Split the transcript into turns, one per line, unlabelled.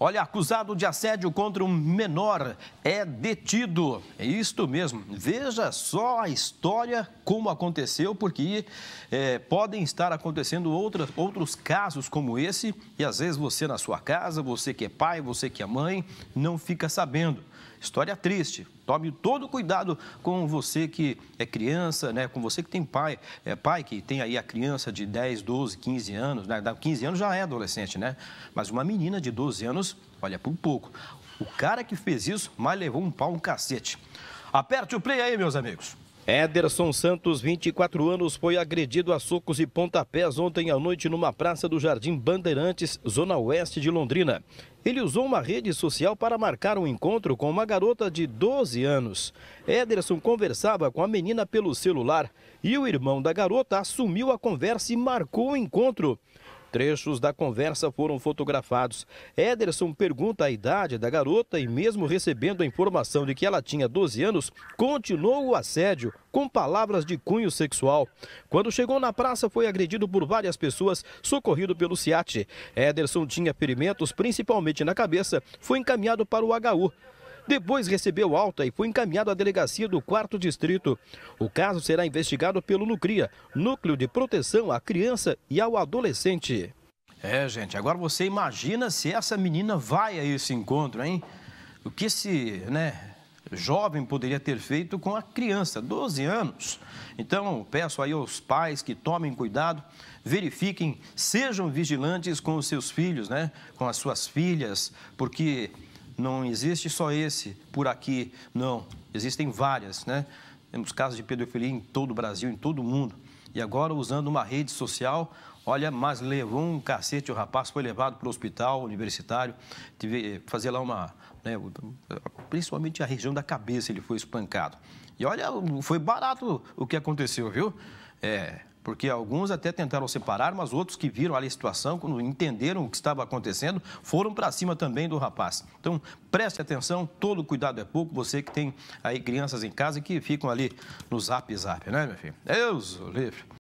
Olha, acusado de assédio contra um menor é detido. É isto mesmo. Veja só a história, como aconteceu, porque é, podem estar acontecendo outras, outros casos como esse. E às vezes você na sua casa, você que é pai, você que é mãe, não fica sabendo. História triste. Tome todo cuidado com você que é criança, né? com você que tem pai, é, pai que tem aí a criança de 10, 12, 15 anos, né? 15 anos já é adolescente, né? Mas uma menina de 12 anos, olha, por pouco. O cara que fez isso, mas levou um pau, um cacete. Aperte o play aí, meus amigos. Ederson Santos, 24 anos, foi agredido a socos e pontapés ontem à noite numa praça do Jardim Bandeirantes, zona oeste de Londrina. Ele usou uma rede social para marcar um encontro com uma garota de 12 anos. Ederson conversava com a menina pelo celular e o irmão da garota assumiu a conversa e marcou o encontro. Trechos da conversa foram fotografados. Ederson pergunta a idade da garota e, mesmo recebendo a informação de que ela tinha 12 anos, continuou o assédio com palavras de cunho sexual. Quando chegou na praça, foi agredido por várias pessoas, socorrido pelo SIAT. Ederson tinha ferimentos, principalmente na cabeça, foi encaminhado para o HU. Depois recebeu alta e foi encaminhado à delegacia do 4 Distrito. O caso será investigado pelo Nucria, Núcleo de Proteção à Criança e ao Adolescente. É, gente, agora você imagina se essa menina vai a esse encontro, hein? O que esse né, jovem poderia ter feito com a criança, 12 anos. Então, peço aí aos pais que tomem cuidado, verifiquem, sejam vigilantes com os seus filhos, né? Com as suas filhas, porque não existe só esse por aqui, não. Existem várias, né? Temos casos de pedofilia em todo o Brasil, em todo o mundo. E agora, usando uma rede social, olha, mas levou um cacete, o rapaz foi levado para o hospital universitário, teve eh, fazer lá uma. Né, principalmente a região da cabeça, ele foi espancado. E olha, foi barato o que aconteceu, viu? É, porque alguns até tentaram separar, mas outros que viram ali a situação, quando entenderam o que estava acontecendo, foram para cima também do rapaz. Então, preste atenção, todo cuidado é pouco, você que tem aí crianças em casa que ficam ali no zap zap, né, meu filho? Deus o livre.